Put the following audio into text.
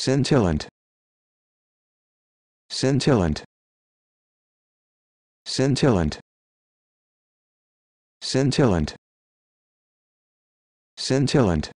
scintillant scintillant scintillant scintillant scintillant